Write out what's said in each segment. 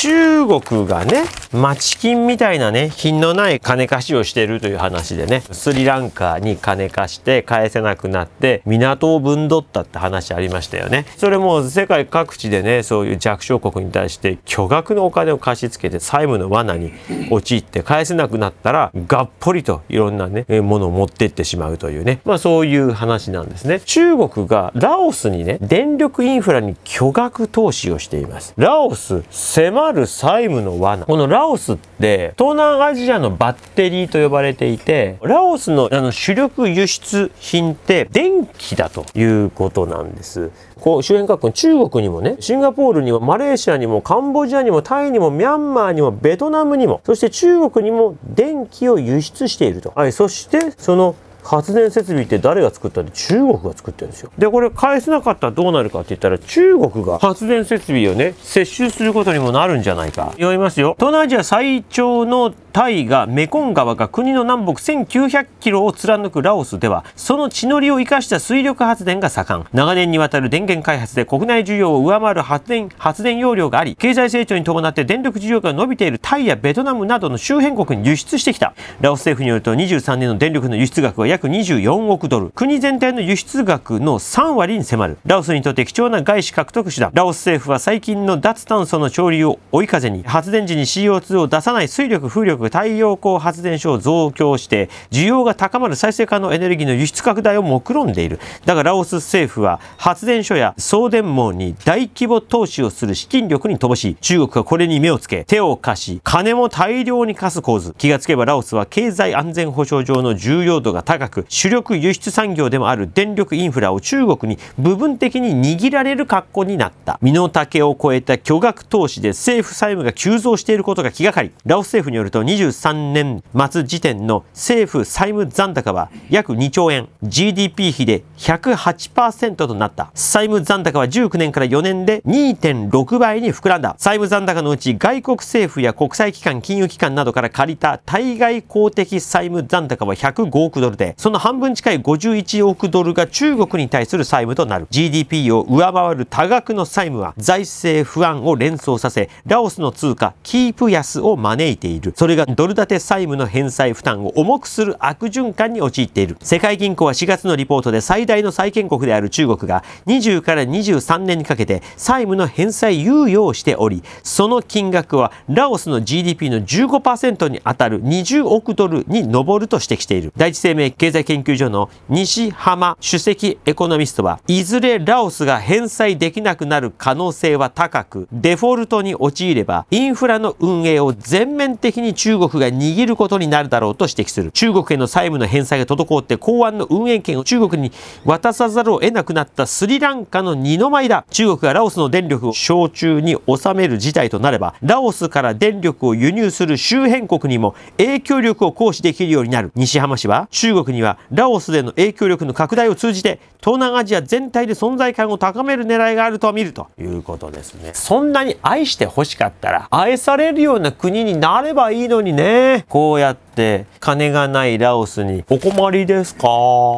チュー中国がね、町金みたいなね、品のない金貸しをしてるという話でね、スリランカに金貸して返せなくなって、港をぶんどったって話ありましたよね。それも世界各地でね、そういう弱小国に対して巨額のお金を貸し付けて債務の罠に陥って返せなくなったら、がっぽりといろんなね、ものを持ってってしまうというね、まあそういう話なんですね。中国がラオスにね、電力インフラに巨額投資をしています。ラオス迫る債務の罠。このラオスって、東南アジアのバッテリーと呼ばれていて、ラオスのあの主力輸出品って電気だということなんです。こう、周辺各国、中国にもね、シンガポールにも、マレーシアにも、カンボジアにも、タイにも、ミャンマーにも、ベトナムにも、そして中国にも電気を輸出していると。はい、そして、その発電設備って誰が作ったって中国が作ってるんですよでこれ返せなかったらどうなるかって言ったら中国が発電設備をね接収することにもなるんじゃないか言いますよ東南アジア最長のタイがメコン川が国の南北1900キロを貫くラオスではその地の利を生かした水力発電が盛ん長年にわたる電源開発で国内需要を上回る発電発電容量があり経済成長に伴って電力需要が伸びているタイやベトナムなどの周辺国に輸出してきたラオス政府によると23年の電力の輸出額は約24億ドル国全体の輸出額の3割に迫るラオスにとって貴重な外資獲得手段ラオス政府は最近の脱炭素の潮流を追い風に発電時に CO2 を出さない水力風力太陽光発電所を増強して需要が高まる再生可能エネルギーの輸出拡大を目論んでいるだがラオス政府は発電所や送電網に大規模投資をする資金力に乏しい中国がこれに目をつけ手を貸し金も大量に貸す構図気がつけばラオスは経済安全保障上の重要度が高く主力輸出産業でもある電力インフラを中国に部分的に握られる格好になった身の丈を超えた巨額投資で政府債務が急増していることが気がかりラオス政府によると23年末時点の政府債務残高は約2兆円、GDP 比で108%となった。債務残高は19年から4年で2.6倍に膨らんだ。債務残高のうち外国政府や国際機関、金融機関などから借りた対外公的債務残高は105億ドルで、その半分近い51億ドルが中国に対する債務となる。GDP を上回る多額の債務は財政不安を連想させ、ラオスの通貨キープ安を招いている。それがドル建て債務の返済負担を重くする悪循環に陥っている世界銀行は4月のリポートで最大の債権国である中国が20から23年にかけて債務の返済猶予をしておりその金額はラオスの GDP の15%に当たる20億ドルに上ると指摘している第一生命経済研究所の西浜首席エコノミストはいずれラオスが返済できなくなる可能性は高くデフォルトに陥ればインフラの運営を全面的に中中国が握ることになるだろうと指摘する中国への債務の返済が滞って港湾の運営権を中国に渡さざるを得なくなったスリランカの二の舞だ中国がラオスの電力を焼酎に収める事態となればラオスから電力を輸入する周辺国にも影響力を行使できるようになる西浜氏は中国にはラオスでの影響力の拡大を通じて東南アジア全体で存在感を高める狙いがあると見るということですねそんなに愛して欲しかったら愛されるような国になればいいののにね。こうやって、金がないラオスに、お困りですか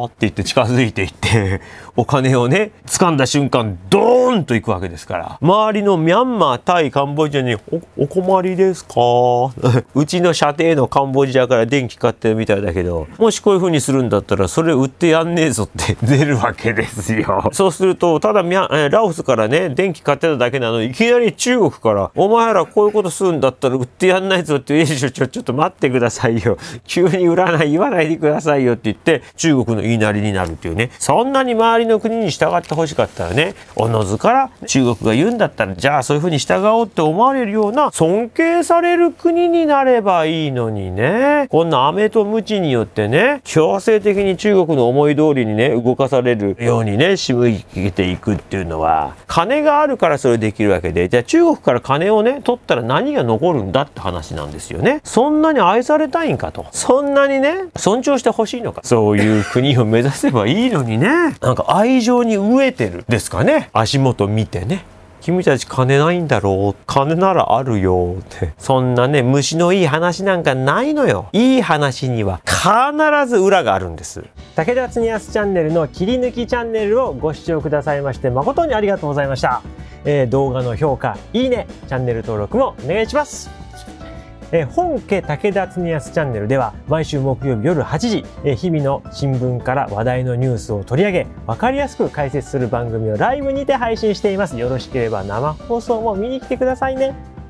って言って近づいていって、お金をね、掴んだ瞬間、ドーンドンと行くわけですから周りのミャンマータイカンボジアにお困りですか うちの射程のカンボジアから電気買ってるみたいだけどもしこういう風にするんだったらそれ売ってやんねえぞって出るわけですよ そうするとただミャラオスからね電気買ってただけなのにいきなり中国から「お前らこういうことするんだったら売ってやんないぞ」って「いう。ちょちょちょっと待ってくださいよ急に売らない言わないでくださいよ」って言って中国の言いなりになるっていうねそんなに周りの国に従ってほしかったらねおのずから中国が言うんだったらじゃあそういうふうに従おうって思われるような尊敬される国になればいいのにねこんな飴とムチによってね強制的に中国の思い通りにね動かされるようにね仕向けていくっていうのは金があるからそれできるわけでじゃあ中国から金をね取ったら何が残るんだって話なんですよねそんなに愛されたいんかとそんなにね尊重してほしいのかそういう国を目指せばいいのにねなんか愛情に飢えてるですかね足元事見てね君たち金ないんだろう金ならあるよって。そんなね、虫のいい話なんかないのよ。いい話には必ず裏があるんです。武田恒康チャンネルの切り抜きチャンネルをご視聴くださいまして誠にありがとうございました。えー、動画の評価、いいね、チャンネル登録もお願いします。え本家武田恒康チャンネルでは毎週木曜日夜8時、え日々の新聞から話題のニュースを取り上げ分かりやすく解説する番組をライブにて配信していますよろしければ生放送も見に来てくださいね